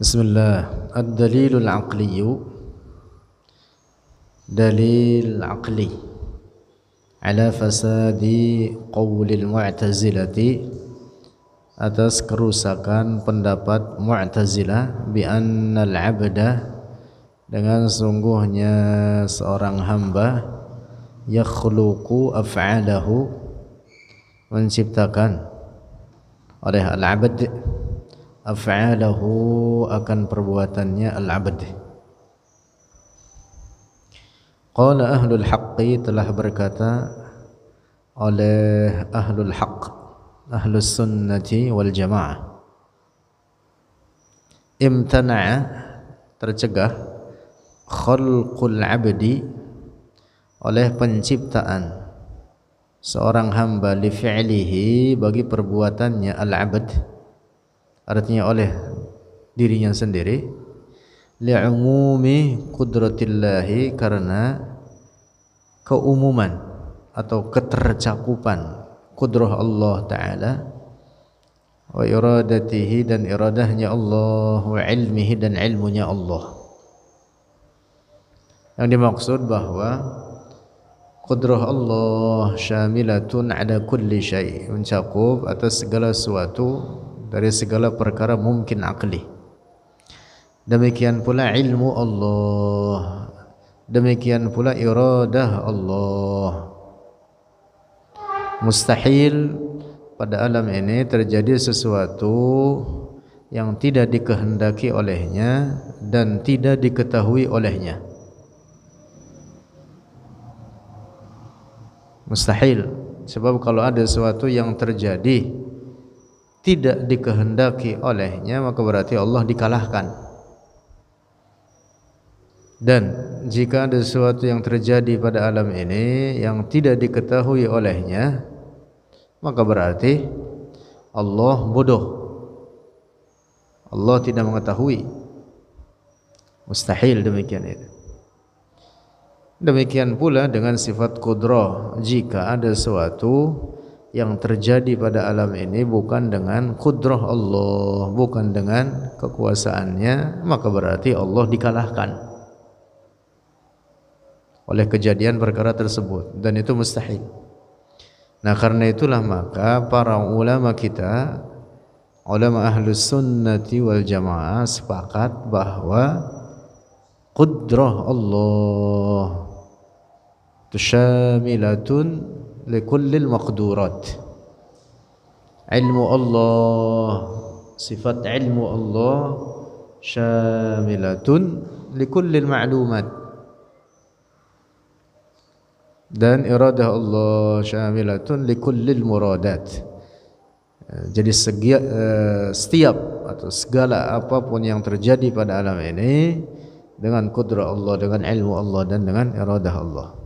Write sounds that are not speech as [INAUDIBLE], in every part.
بسم الله الدليل العقلي دليل عقلي على فساد قول المعتزلة atas kerusakan pendapat Mu'tazilah bi annal abda dengan sungguhnya seorang hamba yakhluqu af'alahu menciptakan oleh al-abd af'alahu akan perbuatannya al-abd Qala ahlul haqqi telah berkata oleh ahlul haq ahlus sunnati wal jamaah imtana'a tercegah khalqul abdi oleh penciptaan seorang hamba li fi'lihi bagi perbuatannya al-abd artinya oleh dirinya sendiri li'umumi qudratillahi karena keumuman atau ketercakupan kudrah Allah taala wa iradatihi dan iradahnya Allah wa ilmihi dan ilmunya Allah yang dimaksud bahwa Qudrah Allah syamilatun ada kulli syai mencakup atas segala sesuatu dari segala perkara mungkin akli. Demikian pula ilmu Allah. Demikian pula iradah Allah. Mustahil pada alam ini terjadi sesuatu yang tidak dikehendaki olehnya dan tidak diketahui olehnya. Mustahil. Sebab kalau ada sesuatu yang terjadi tidak dikehendaki olehnya maka berarti Allah dikalahkan. Dan jika ada sesuatu yang terjadi pada alam ini yang tidak diketahui olehnya, maka berarti Allah bodoh. Allah tidak mengetahui. Mustahil demikian itu. Demikian pula dengan sifat kudrah. Jika ada sesuatu yang terjadi pada alam ini bukan dengan kudrah Allah, bukan dengan kekuasaannya, maka berarti Allah dikalahkan oleh kejadian perkara tersebut dan itu mustahil. Nah, karena itulah maka para ulama kita ulama ahlu sunnati wal jamaah sepakat bahwa kudrah Allah tusyamilatun likullil maqdurat ilmu Allah sifat ilmu Allah syamilatun likullil ma'lumat dan iradah Allah syamilatun likullil muradat jadi segia, eh, setiap atau segala apapun yang terjadi pada alam ini dengan kudra Allah, dengan ilmu Allah dan dengan iradah Allah.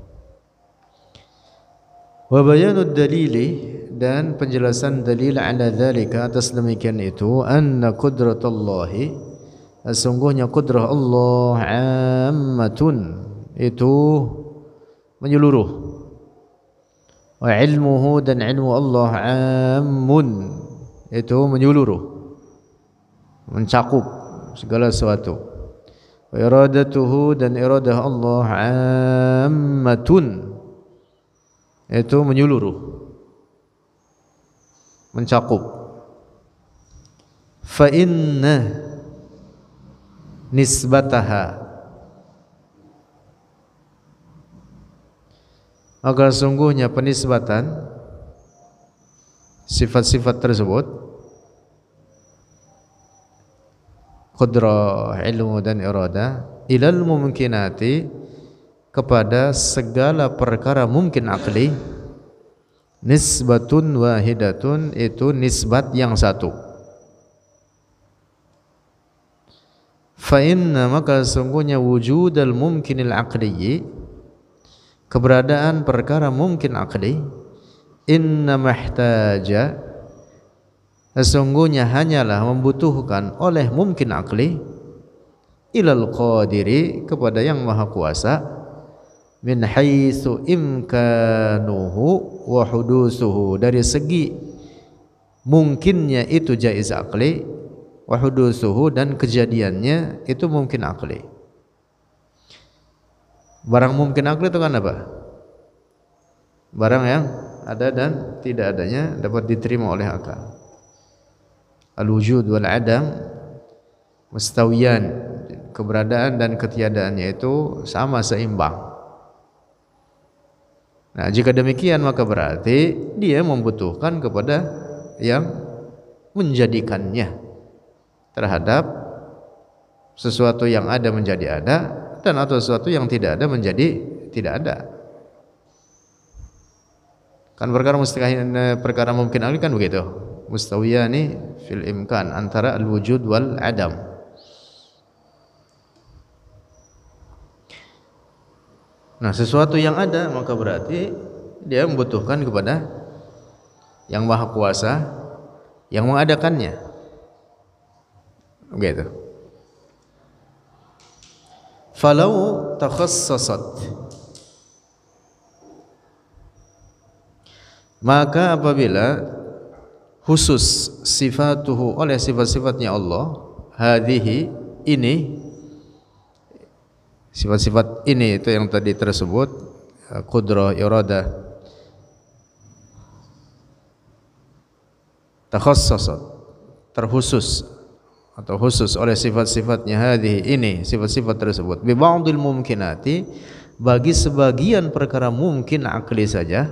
Wa bayanud dalili dan penjelasan dalil ala dzalika atas demikian itu anna qudratallahi sesungguhnya kudrah Allah ammatun itu menyeluruh wa ilmuhu dan ilmu Allah ammun itu menyeluruh mencakup segala sesuatu wa iradatuhu dan iradah Allah ammatun itu menyeluruh mencakup fa inna nisbataha agar sungguhnya penisbatan sifat-sifat tersebut qudrah ilmu dan irada ilal mumkinati kepada segala perkara mungkin akli nisbatun wahidatun itu nisbat yang satu fa inna maka sungguhnya al mumkinil aqli keberadaan perkara mungkin akli inna mahtaja sesungguhnya hanyalah membutuhkan oleh mungkin akli ilal qadiri kepada yang maha kuasa min haitsu imkanuhu wa hudusuhu dari segi mungkinnya itu jaiz akli wa hudusuhu dan kejadiannya itu mungkin akli barang mungkin akli itu kan apa barang yang ada dan tidak adanya dapat diterima oleh akal al-wujud wal adam mustawiyan keberadaan dan ketiadaannya itu sama seimbang Nah, jika demikian maka berarti dia membutuhkan kepada yang menjadikannya terhadap sesuatu yang ada menjadi ada dan atau sesuatu yang tidak ada menjadi tidak ada. Kan perkara mustahil eh, perkara mungkin kan begitu. Mustawiyani fil imkan antara al-wujud wal adam. Nah, sesuatu yang ada maka berarti dia membutuhkan kepada yang Maha Kuasa yang mengadakannya. Begitu. Falau takhassasat Maka apabila khusus sifatuhu oleh sifat-sifatnya Allah, hadhihi ini Sifat-sifat ini itu yang tadi tersebut kudro eh, yoroda terkhusus atau khusus oleh sifat-sifatnya hadhi ini sifat-sifat tersebut bi ba'dil mumkinati bagi sebagian perkara mungkin akli saja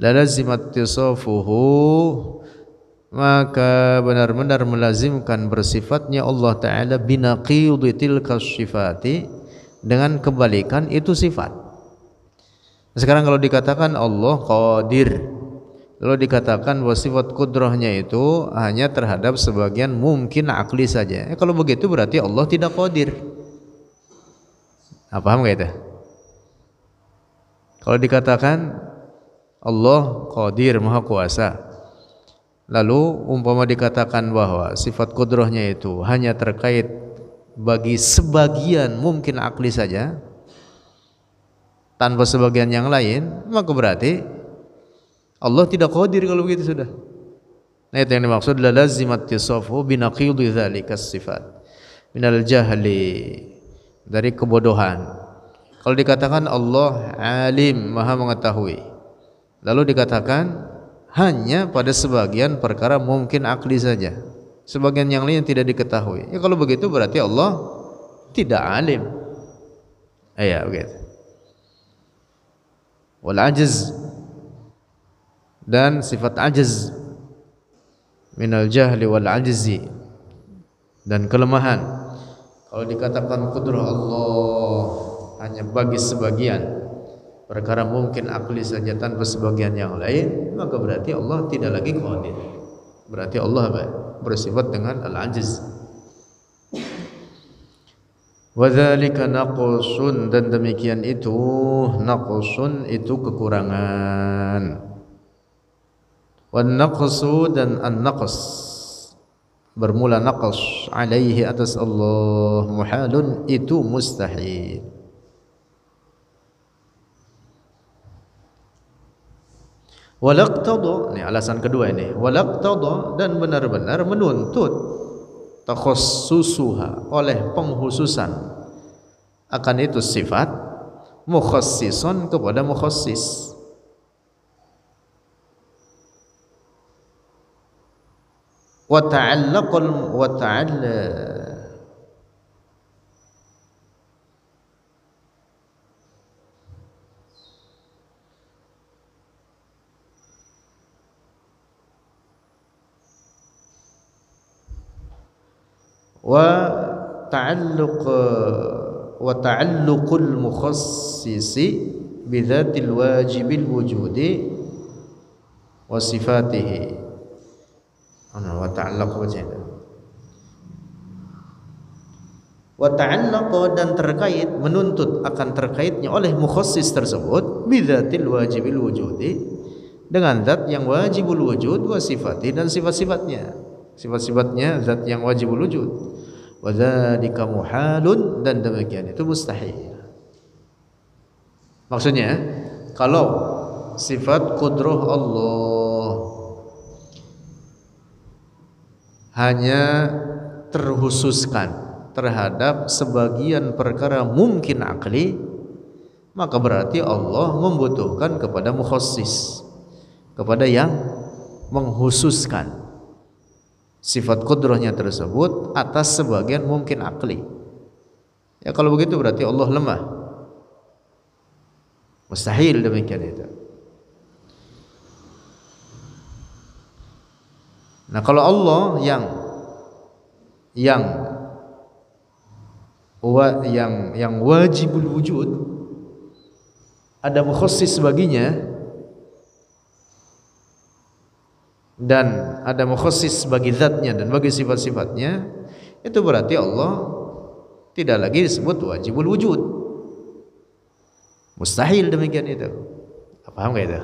la lazimat tisafuhu maka benar-benar melazimkan bersifatnya Allah Ta'ala binaqidhi tilka sifati dengan kebalikan itu sifat sekarang kalau dikatakan Allah qadir kalau dikatakan bahwa sifat kudrahnya itu hanya terhadap sebagian mungkin akli saja eh, kalau begitu berarti Allah tidak qadir Apa nah, paham gak itu? kalau dikatakan Allah qadir maha kuasa Lalu umpama dikatakan bahwa sifat kudrohnya itu hanya terkait bagi sebagian mungkin akli saja tanpa sebagian yang lain, maka berarti Allah tidak qadir kalau begitu sudah. Nah itu yang dimaksud la lazimat tisafu binaqidi dzalika sifat minal jahli dari kebodohan. Kalau dikatakan Allah alim maha mengetahui. Lalu dikatakan hanya pada sebagian perkara mungkin akli saja. Sebagian yang lain tidak diketahui. Ya kalau begitu berarti Allah tidak alim. Ya begitu. Wal ajiz dan sifat ajiz minal jahli wal ajzi dan kelemahan. Kalau dikatakan kudrah Allah hanya bagi sebagian perkara mungkin akli saja tanpa sebagian yang lain maka berarti Allah tidak lagi qadir berarti Allah bersifat dengan al-ajiz wadzalika naqsun dan demikian itu naqsun itu kekurangan wan naqsu dan an-naqs bermula naqs alaihi atas Allah muhalun itu mustahil Walaqtadu, ini alasan kedua ini. Walaqtadu dan benar-benar menuntut takhassusuha oleh penghususan akan itu sifat mukhassison kepada mukhassis. Wa ta'allaqul wa ta'alla wa ta'alluq wa ta'alluqul mukhassisi bidzatil wajibil wujudi wa sifatihi ana wa ta'allaq wajhana wa ta'allaq dan terkait menuntut akan terkaitnya oleh mukhassis tersebut bidzatil wajibil wujudi dengan zat yang wajibul wujud wa sifati dan sifat-sifatnya sifat-sifatnya zat yang wajibul wujud Wadzalika muhalun dan demikian itu mustahil. Maksudnya kalau sifat kudroh Allah hanya terhususkan terhadap sebagian perkara mungkin akli maka berarti Allah membutuhkan kepada mukhassis kepada yang menghususkan sifat kudrohnya tersebut atas sebagian mungkin akli. Ya kalau begitu berarti Allah lemah. Mustahil demikian itu. Nah kalau Allah yang yang wa, yang yang wajibul wujud ada mukhassis baginya dan ada mukhasis bagi zatnya dan bagi sifat-sifatnya itu berarti Allah tidak lagi disebut wajibul wujud mustahil demikian itu paham gak itu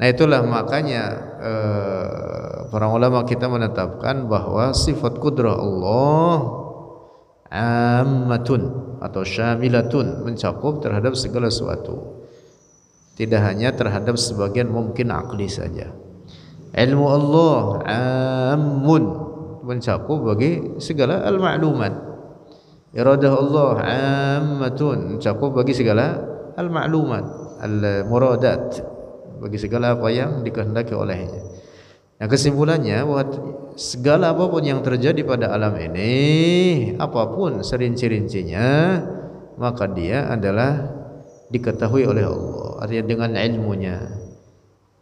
nah itulah makanya eh, para ulama kita menetapkan bahwa sifat kudrah Allah ammatun atau syamilatun mencakup terhadap segala sesuatu tidak hanya terhadap sebagian mungkin akli saja ilmu Allah amun mencakup bagi segala al-ma'lumat iradah Allah ammatun mencakup bagi segala al-ma'lumat al-muradat bagi segala apa yang dikehendaki olehnya nah kesimpulannya buat segala apapun yang terjadi pada alam ini apapun serinci-rincinya maka dia adalah diketahui oleh Allah artinya dengan ilmunya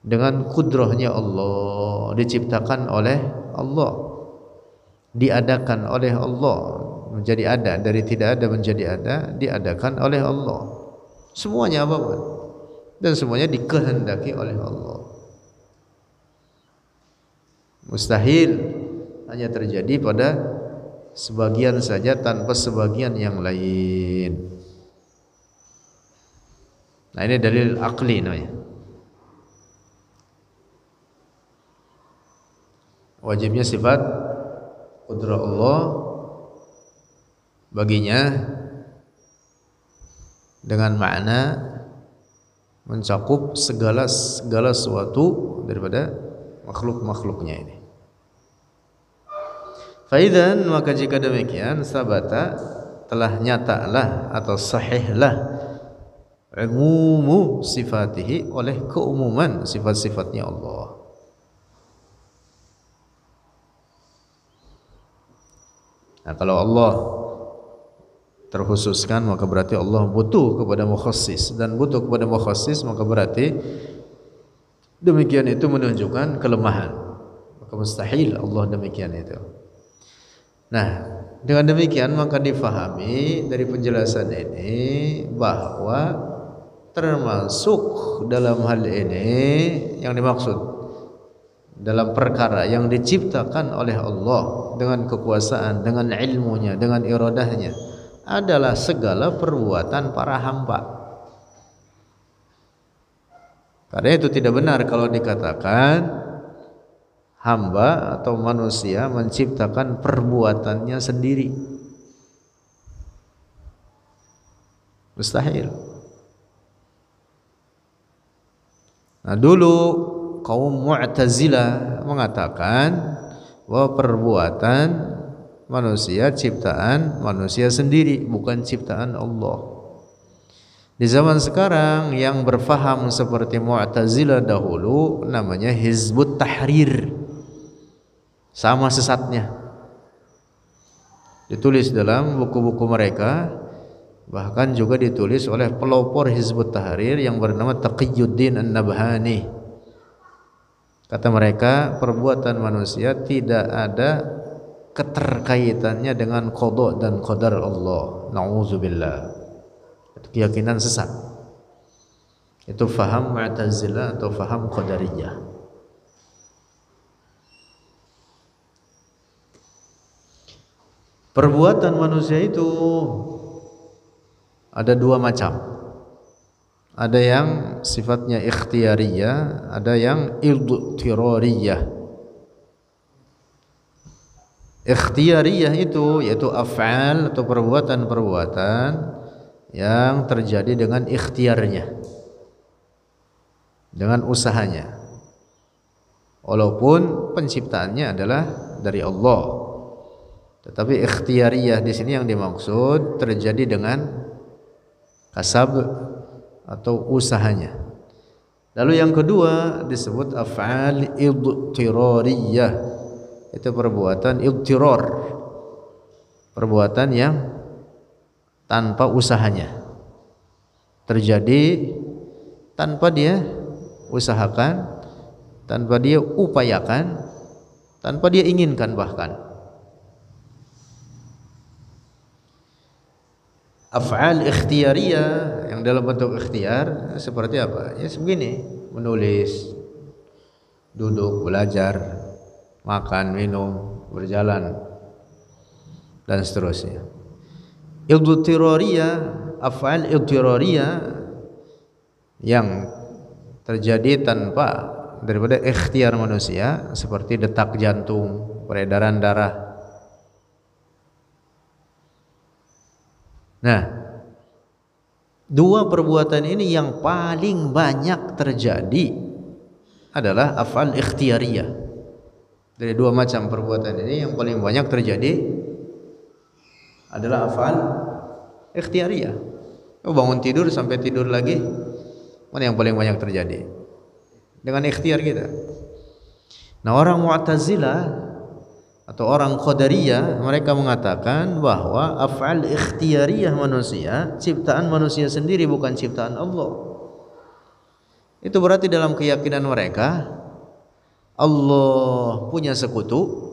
dengan kudrohnya Allah diciptakan oleh Allah diadakan oleh Allah menjadi ada dari tidak ada menjadi ada diadakan oleh Allah semuanya apapun dan semuanya dikehendaki oleh Allah mustahil hanya terjadi pada sebagian saja tanpa sebagian yang lain nah ini dalil akli namanya wajibnya sifat kudrat Allah baginya dengan makna mencakup segala segala sesuatu daripada makhluk-makhluknya ini. Faidan maka jika demikian sabata telah nyatalah atau sahihlah umumu sifatihi oleh keumuman sifat-sifatnya Allah. Nah, kalau Allah terkhususkan maka berarti Allah butuh kepada mukhassis dan butuh kepada mukhassis maka berarti demikian itu menunjukkan kelemahan. Maka mustahil Allah demikian itu. Nah, dengan demikian maka difahami dari penjelasan ini bahwa termasuk dalam hal ini yang dimaksud dalam perkara yang diciptakan oleh Allah dengan kekuasaan, dengan ilmunya, dengan irodahnya adalah segala perbuatan para hamba. Karena itu tidak benar kalau dikatakan hamba atau manusia menciptakan perbuatannya sendiri. Mustahil. Nah dulu kaum Mu'tazilah mengatakan bahwa perbuatan manusia ciptaan manusia sendiri bukan ciptaan Allah. Di zaman sekarang yang berfaham seperti Mu'tazilah dahulu namanya Hizbut Tahrir. Sama sesatnya. Ditulis dalam buku-buku mereka bahkan juga ditulis oleh pelopor Hizbut Tahrir yang bernama Taqiyuddin An-Nabhani. Kata mereka, perbuatan manusia tidak ada keterkaitannya dengan kodok dan qadar Allah. Nauzubillah. Itu keyakinan sesat. Itu faham Mu'tazilah atau faham Qadariyah. Perbuatan manusia itu ada dua macam ada yang sifatnya ikhtiariyah, ada yang idtirariyah. Ikhtiariyah itu yaitu af'al atau perbuatan-perbuatan yang terjadi dengan ikhtiarnya. Dengan usahanya. Walaupun penciptaannya adalah dari Allah. Tetapi ikhtiariyah di sini yang dimaksud terjadi dengan kasab atau usahanya. Lalu yang kedua disebut af'al idtirariyah. Itu perbuatan idtirar. Perbuatan yang tanpa usahanya. Terjadi tanpa dia usahakan, tanpa dia upayakan, tanpa dia inginkan bahkan. af'al ikhtiyariyah yang dalam bentuk ikhtiar seperti apa? Ya begini, menulis, duduk, belajar, makan, minum, berjalan dan seterusnya. Idtirariyah, af'al idtirariyah yang terjadi tanpa daripada ikhtiar manusia seperti detak jantung, peredaran darah, Nah, dua perbuatan ini yang paling banyak terjadi adalah afal ikhtiyariyah. Dari dua macam perbuatan ini yang paling banyak terjadi adalah afal ikhtiyariyah. Oh, bangun tidur sampai tidur lagi mana yang paling banyak terjadi? Dengan ikhtiar kita. Nah, orang Mu'tazilah atau orang Qadariyah mereka mengatakan bahwa af'al ikhtiyariyah manusia ciptaan manusia sendiri bukan ciptaan Allah. Itu berarti dalam keyakinan mereka Allah punya sekutu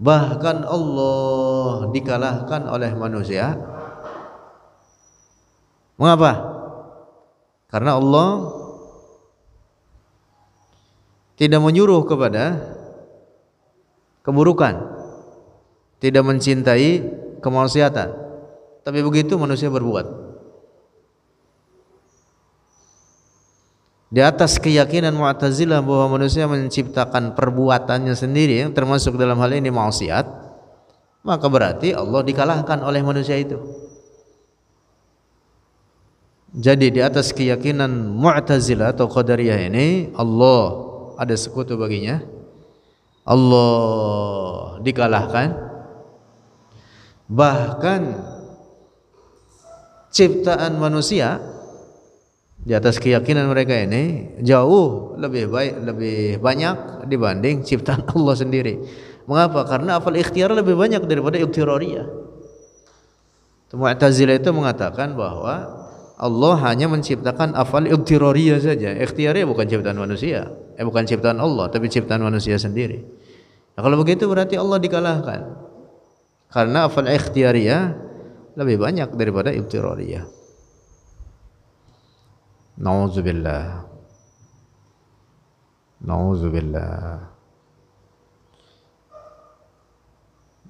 bahkan Allah dikalahkan oleh manusia. Mengapa? Karena Allah tidak menyuruh kepada keburukan, tidak mencintai kemaksiatan. Tapi begitu manusia berbuat. Di atas keyakinan Mu'tazilah bahwa manusia menciptakan perbuatannya sendiri yang termasuk dalam hal ini maksiat, maka berarti Allah dikalahkan oleh manusia itu. Jadi di atas keyakinan Mu'tazilah atau Qadariyah ini Allah ada sekutu baginya Allah dikalahkan bahkan ciptaan manusia di atas keyakinan mereka ini jauh lebih baik lebih banyak dibanding ciptaan [LAUGHS] Allah sendiri mengapa karena afal ikhtiar lebih banyak daripada iktirariyah Mu'tazilah itu mengatakan bahwa Allah hanya menciptakan afal iktirariyah saja ikhtiaria bukan ciptaan manusia Eh bukan ciptaan Allah, tapi ciptaan manusia sendiri. Nah, kalau begitu berarti Allah dikalahkan. Karena afal ikhtiyariyah lebih banyak daripada ibtirariyah. Nauzubillah. Nauzubillah.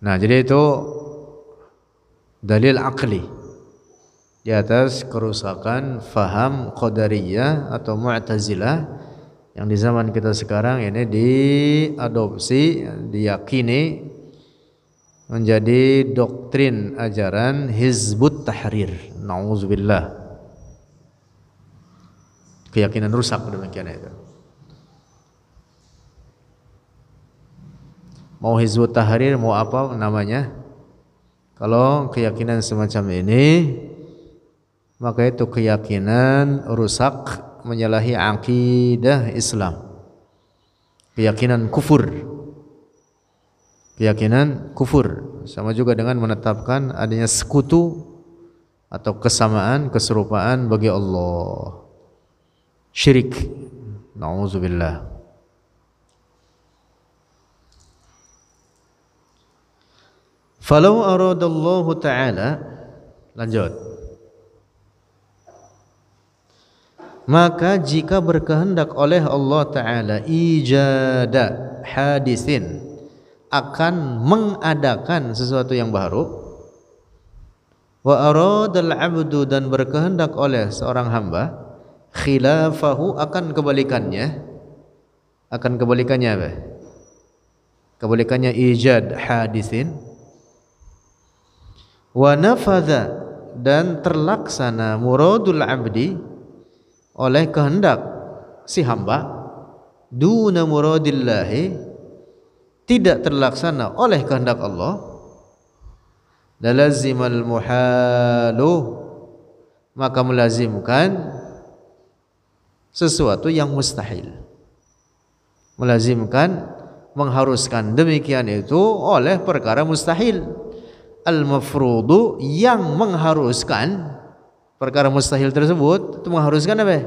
Nah, jadi itu dalil akli di atas kerusakan faham qadariyah atau mu'tazilah yang di zaman kita sekarang ini diadopsi, diyakini menjadi doktrin ajaran Hizbut Tahrir. Nauzubillah. Keyakinan rusak demikian itu. Mau Hizbut Tahrir mau apa namanya? Kalau keyakinan semacam ini maka itu keyakinan rusak menyalahi akidah Islam. Keyakinan kufur. Keyakinan kufur sama juga dengan menetapkan adanya sekutu atau kesamaan, keserupaan bagi Allah. Syirik. Nauzubillah. Falau aradallahu ta'ala lanjut maka jika berkehendak oleh Allah taala ijada hadisin akan mengadakan sesuatu yang baru wa aradal abdu dan berkehendak oleh seorang hamba khilafahu akan kebalikannya akan kebalikannya apa kebalikannya ijad hadisin wa nafadha dan terlaksana muradul abdi oleh kehendak si hamba duna muradillahi tidak terlaksana oleh kehendak Allah lalazimal muhalu maka melazimkan sesuatu yang mustahil melazimkan mengharuskan demikian itu oleh perkara mustahil al mafrudu yang mengharuskan perkara mustahil tersebut itu mengharuskan apa?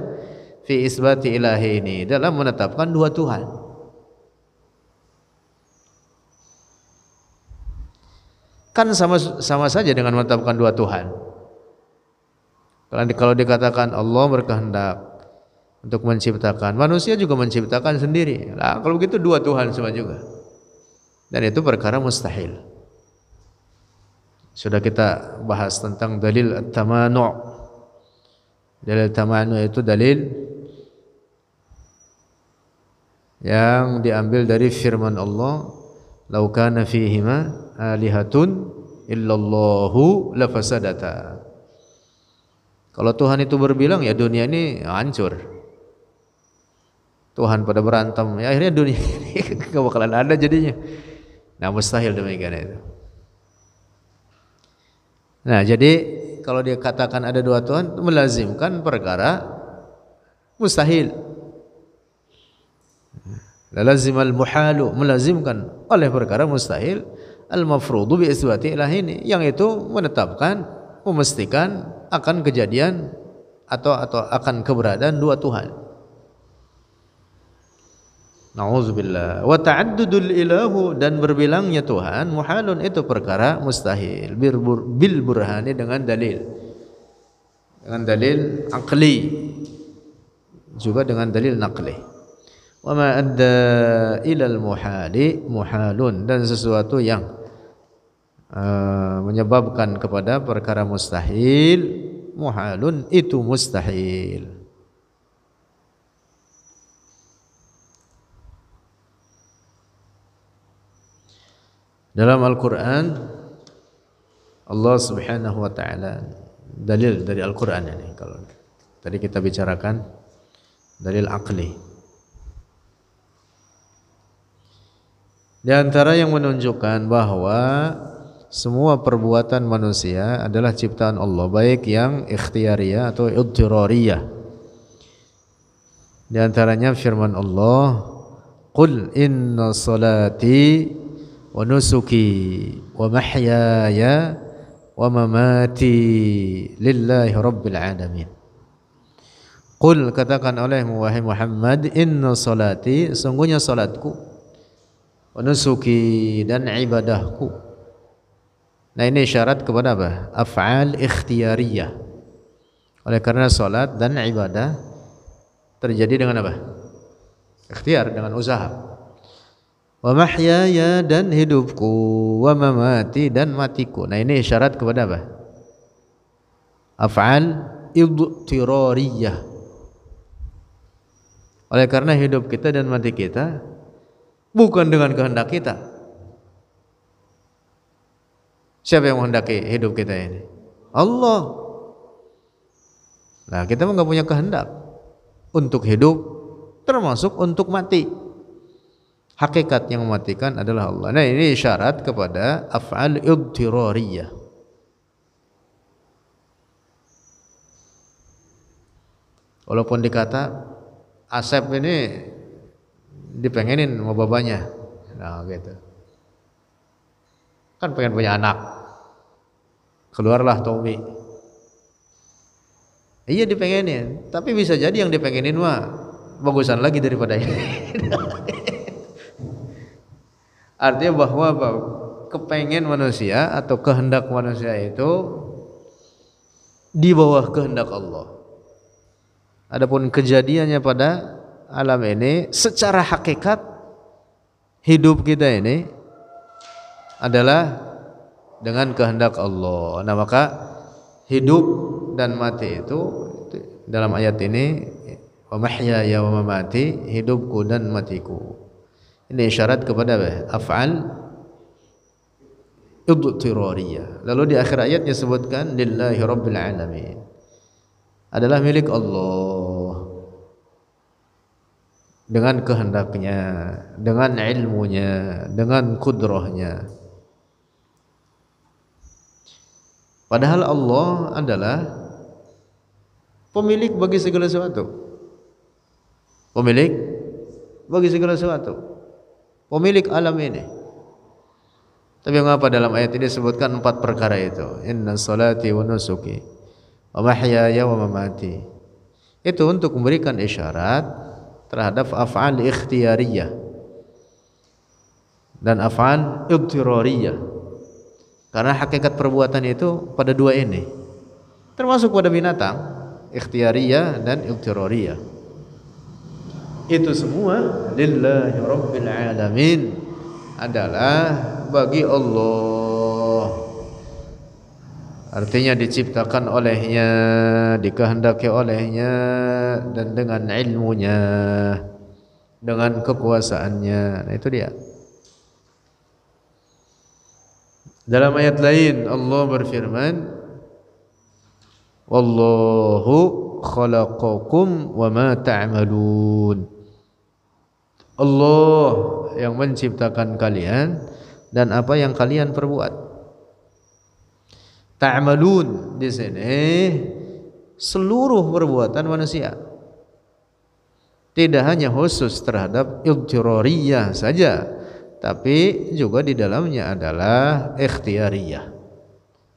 Fi isbati ilahi ini dalam menetapkan dua Tuhan. Kan sama sama saja dengan menetapkan dua Tuhan. Kalau dikatakan Allah berkehendak untuk menciptakan, manusia juga menciptakan sendiri. Nah, kalau begitu dua Tuhan sama juga. Dan itu perkara mustahil. Sudah kita bahas tentang dalil at-tamanu' Dalil tamanu itu dalil yang diambil dari firman Allah, "Lau kana fihima alihatun illallahu lafasadata." Kalau Tuhan itu berbilang ya dunia ini hancur. Tuhan pada berantem, ya akhirnya dunia [LAUGHS] ini gak bakalan ada jadinya. Nah mustahil demikian itu. Nah jadi kalau dia katakan ada dua Tuhan melazimkan perkara mustahil lazim al muhalu melazimkan oleh perkara mustahil al mafrudu bi isbati ini yang itu menetapkan memastikan akan kejadian atau atau akan keberadaan dua Tuhan Nauzubillah. Wa ta'addudul ilahu dan berbilangnya Tuhan muhalun itu perkara mustahil bil, burhani dengan dalil. Dengan dalil akli juga dengan dalil naqli. Wa ma adda ilal muhali muhalun dan sesuatu yang uh, menyebabkan kepada perkara mustahil muhalun itu mustahil. Dalam Al-Quran Allah subhanahu wa ta'ala dalil dari Al-Quran ini kalau tadi kita bicarakan dalil akli di antara yang menunjukkan bahwa semua perbuatan manusia adalah ciptaan Allah baik yang ikhtiariyah atau idtirariyah di antaranya firman Allah Qul inna salati wa nusuki wa mahyaya wa mamati lillahi rabbil alamin Qul katakan olehmu wahai Muhammad inna salati sungguhnya salatku wa nusuki dan ibadahku Nah ini syarat kepada apa? Af'al ikhtiyariyah Oleh karena salat dan ibadah terjadi dengan apa? Ikhtiar dengan usaha wa mahyaya dan hidupku wa mamati dan matiku. Nah ini isyarat kepada apa? Af'al idtirariyah. Oleh karena hidup kita dan mati kita bukan dengan kehendak kita. Siapa yang menghendaki hidup kita ini? Allah. Nah, kita nggak punya kehendak untuk hidup, termasuk untuk mati hakikat yang mematikan adalah Allah. Nah, ini isyarat kepada af'al ibtirariyah. Walaupun dikata Asep ini dipengenin sama babanya, Nah, gitu. Kan pengen punya anak. Keluarlah Tommy. Iya dipengenin, tapi bisa jadi yang dipengenin mah bagusan lagi daripada ini. [LAUGHS] Artinya bahwa kepengen manusia atau kehendak manusia itu di bawah kehendak Allah. Adapun kejadiannya pada alam ini secara hakikat hidup kita ini adalah dengan kehendak Allah. Nah, maka hidup dan mati itu dalam ayat ini wa mahyaya wa mamati hidupku dan matiku. Ini isyarat kepada apa? Af'al idtirariyah. Lalu di akhir ayatnya sebutkan lillahi rabbil alamin. Adalah milik Allah. Dengan kehendaknya, dengan ilmunya, dengan kudrahnya. Padahal Allah adalah pemilik bagi segala sesuatu. Pemilik bagi segala sesuatu pemilik alam ini. Tapi mengapa dalam ayat ini disebutkan empat perkara itu? Inna salati wa nusuki wa mahyaya wa mamati. Itu untuk memberikan isyarat terhadap af'al ikhtiyariyah dan af'al ibtirariyah. Karena hakikat perbuatan itu pada dua ini. Termasuk pada binatang ikhtiyariyah dan ibtirariyah itu semua lillahi rabbil alamin adalah bagi Allah artinya diciptakan olehnya dikehendaki olehnya dan dengan ilmunya dengan kekuasaannya nah, itu dia dalam ayat lain Allah berfirman wallahu khalaqakum wa ma ta'malun ta Allah yang menciptakan kalian dan apa yang kalian perbuat. Ta'malun di sini seluruh perbuatan manusia. Tidak hanya khusus terhadap ijtiroriyah saja, tapi juga di dalamnya adalah ikhtiariyah.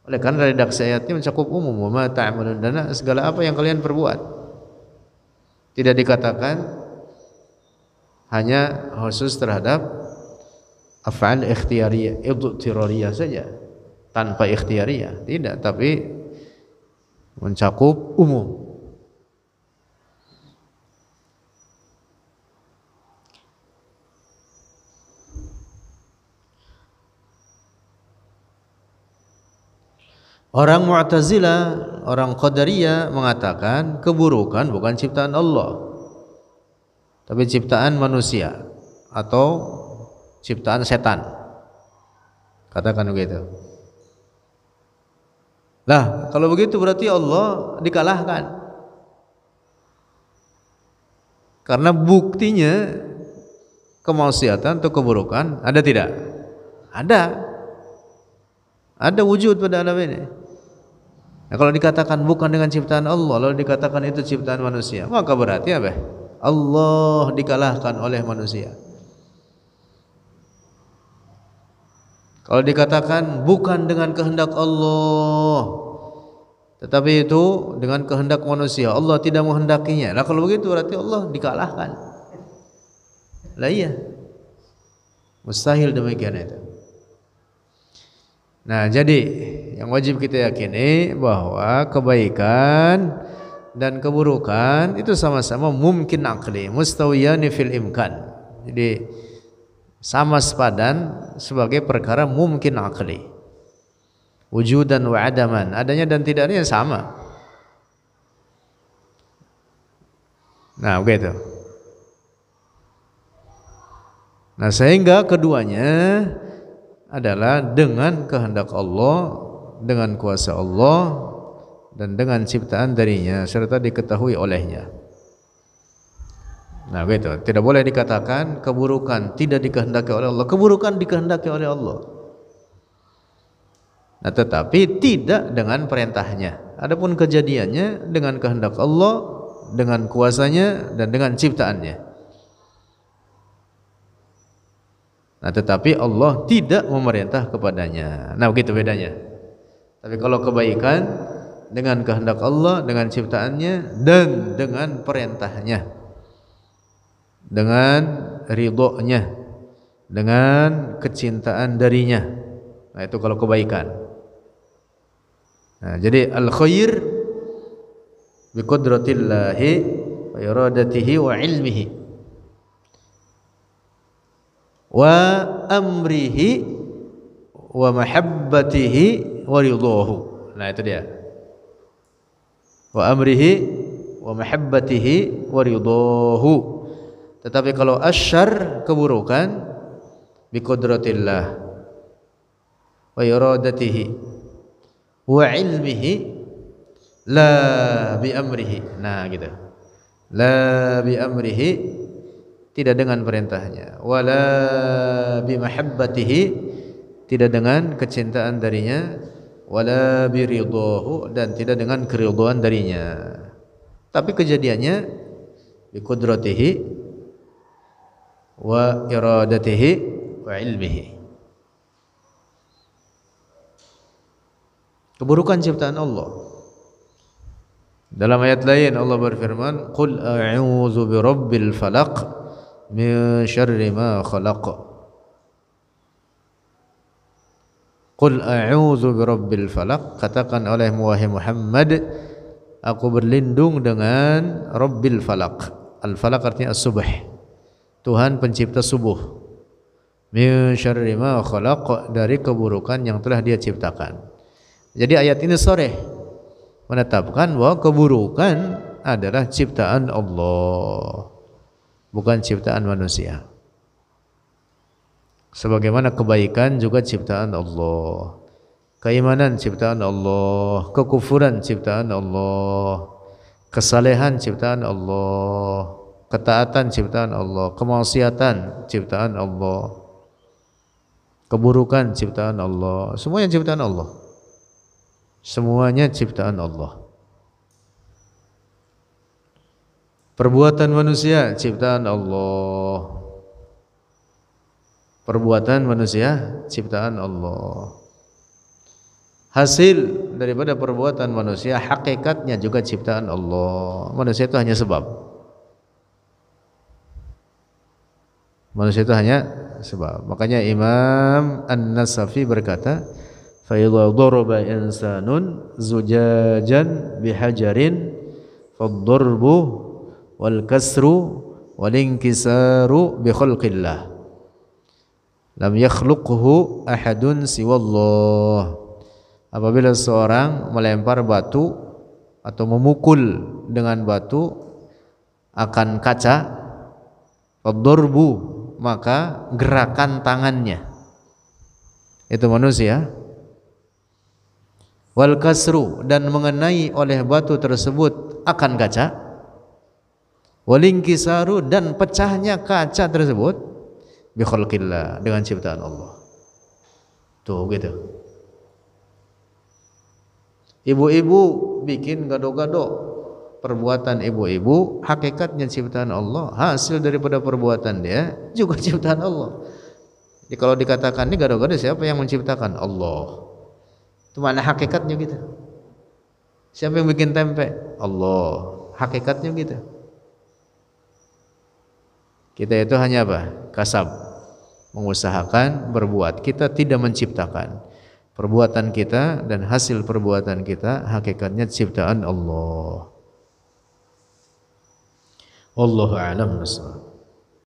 Oleh karena redaksi ayatnya mencakup umum, wa ta'malun dana segala apa yang kalian perbuat. Tidak dikatakan hanya khusus terhadap af'al ikhtiyariyah, idtirariyah saja tanpa ikhtiyariyah. Tidak, tapi mencakup umum. Orang Mu'tazilah, orang Qadariyah mengatakan keburukan bukan ciptaan Allah tapi ciptaan manusia atau ciptaan setan. Katakan begitu. Lah, kalau begitu berarti Allah dikalahkan. Karena buktinya kemaksiatan atau keburukan ada tidak? Ada. Ada wujud pada alam ini. Nah, kalau dikatakan bukan dengan ciptaan Allah, lalu dikatakan itu ciptaan manusia, maka berarti apa? Ya, Allah dikalahkan oleh manusia. Kalau dikatakan bukan dengan kehendak Allah, tetapi itu dengan kehendak manusia. Allah tidak menghendakinya. Nah kalau begitu berarti Allah dikalahkan. Lah iya. Mustahil demikian itu. Nah jadi yang wajib kita yakini bahwa kebaikan dan keburukan itu sama-sama mungkin akli mustawiyani fil imkan jadi sama sepadan sebagai perkara mungkin akli wujud dan waadaman, adanya dan tidaknya sama nah begitu nah sehingga keduanya adalah dengan kehendak Allah dengan kuasa Allah dan dengan ciptaan darinya serta diketahui olehnya. Nah begitu. tidak boleh dikatakan keburukan tidak dikehendaki oleh Allah, keburukan dikehendaki oleh Allah. Nah tetapi tidak dengan perintahnya. Adapun kejadiannya dengan kehendak Allah, dengan kuasanya dan dengan ciptaannya. Nah tetapi Allah tidak memerintah kepadanya. Nah begitu bedanya. Tapi kalau kebaikan dengan kehendak Allah, dengan ciptaannya dan dengan perintahnya. Dengan ridhonya, dengan kecintaan darinya. Nah, itu kalau kebaikan. Nah, jadi al khair bi qudratillahi wa iradatihi wa ilmihi wa amrihi wa mahabbatihi wa ridhahu. Nah, itu dia wa amrihi wa mahabbatihi wa ridahu. Tetapi kalau asyar keburukan bi qudratillah wa iradatihi wa ilmihi la bi amrihi. Nah, gitu. La bi amrihi tidak dengan perintahnya wala bi mahabbatihi tidak dengan kecintaan darinya wala biridhahu dan tidak dengan keridhaan darinya. Tapi kejadiannya bi qudratihi wa iradatihi wa ilmihi. Keburukan ciptaan Allah. Dalam ayat lain Allah berfirman, "Qul a'udzu birabbil falaq min syarri ma khalaq." Qul a'udzu birabbil falaq katakan oleh Muhammad aku berlindung dengan rabbil falaq al falaq artinya as-subh Tuhan pencipta subuh min syarri ma khalaq dari keburukan yang telah dia ciptakan jadi ayat ini sore menetapkan bahwa keburukan adalah ciptaan Allah bukan ciptaan manusia Sebagaimana kebaikan juga ciptaan Allah. Keimanan ciptaan Allah, kekufuran ciptaan Allah, kesalehan ciptaan Allah, ketaatan ciptaan Allah, kemaksiatan ciptaan Allah, keburukan ciptaan Allah, semuanya ciptaan Allah. Semuanya ciptaan Allah. Perbuatan manusia ciptaan Allah perbuatan manusia ciptaan Allah. Hasil daripada perbuatan manusia hakikatnya juga ciptaan Allah. Manusia itu hanya sebab. Manusia itu hanya sebab. Makanya Imam An-Nasafi berkata, insanun zujajan bihajarin, زُجَاجًا بِحَجَرٍ فَالضَّرْبُ وَالْكَسْرُ وَالْإِنْكِسَارُ بِخَلْقِ اللَّهِ lam yakhluquhu ahadun siwallah apabila seorang melempar batu atau memukul dengan batu akan kaca fadurbu maka gerakan tangannya itu manusia wal kasru dan mengenai oleh batu tersebut akan kaca walingkisaru dan pecahnya kaca tersebut bi dengan ciptaan Allah. Tuh gitu. Ibu-ibu bikin gado-gado. Perbuatan ibu-ibu hakikatnya ciptaan Allah. Hasil daripada perbuatan dia juga [LAUGHS] ciptaan Allah. Jadi kalau dikatakan ini gado-gado siapa yang menciptakan? Allah. Itu mana hakikatnya gitu. Siapa yang bikin tempe? Allah. Hakikatnya gitu. Kita itu hanya apa? Kasab. Mengusahakan, berbuat. Kita tidak menciptakan. Perbuatan kita dan hasil perbuatan kita hakikatnya ciptaan Allah. Wallahu a'lam bishawab.